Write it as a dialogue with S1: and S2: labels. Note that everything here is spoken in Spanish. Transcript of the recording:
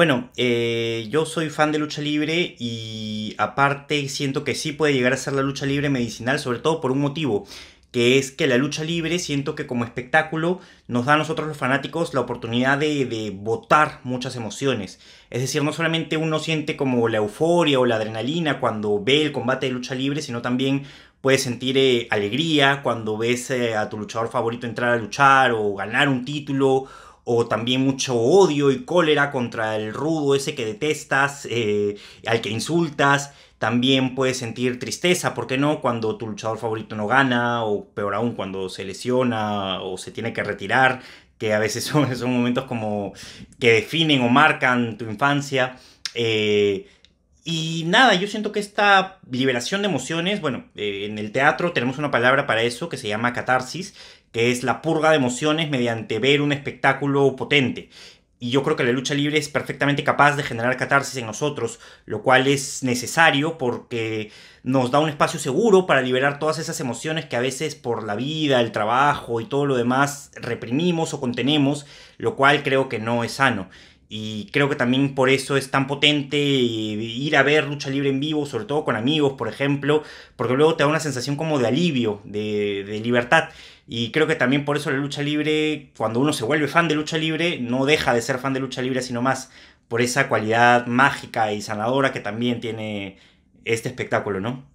S1: Bueno, eh, yo soy fan de lucha libre y aparte siento que sí puede llegar a ser la lucha libre medicinal, sobre todo por un motivo, que es que la lucha libre siento que como espectáculo nos da a nosotros los fanáticos la oportunidad de, votar botar muchas emociones. Es decir, no solamente uno siente como la euforia o la adrenalina cuando ve el combate de lucha libre, sino también puede sentir eh, alegría cuando ves eh, a tu luchador favorito entrar a luchar o ganar un título o también mucho odio y cólera contra el rudo ese que detestas, eh, al que insultas. También puedes sentir tristeza, ¿por qué no? Cuando tu luchador favorito no gana, o peor aún, cuando se lesiona o se tiene que retirar, que a veces son, son momentos como que definen o marcan tu infancia. Eh, y nada, yo siento que esta liberación de emociones, bueno, eh, en el teatro tenemos una palabra para eso que se llama catarsis, que es la purga de emociones mediante ver un espectáculo potente. Y yo creo que la lucha libre es perfectamente capaz de generar catarsis en nosotros, lo cual es necesario porque nos da un espacio seguro para liberar todas esas emociones que a veces por la vida, el trabajo y todo lo demás reprimimos o contenemos, lo cual creo que no es sano. Y creo que también por eso es tan potente ir a ver lucha libre en vivo, sobre todo con amigos, por ejemplo, porque luego te da una sensación como de alivio, de, libertad. Y creo que también por eso la lucha libre, cuando uno se vuelve fan de lucha libre, no deja de ser fan de lucha libre, sino más por esa cualidad mágica y sanadora que también tiene este espectáculo, ¿no?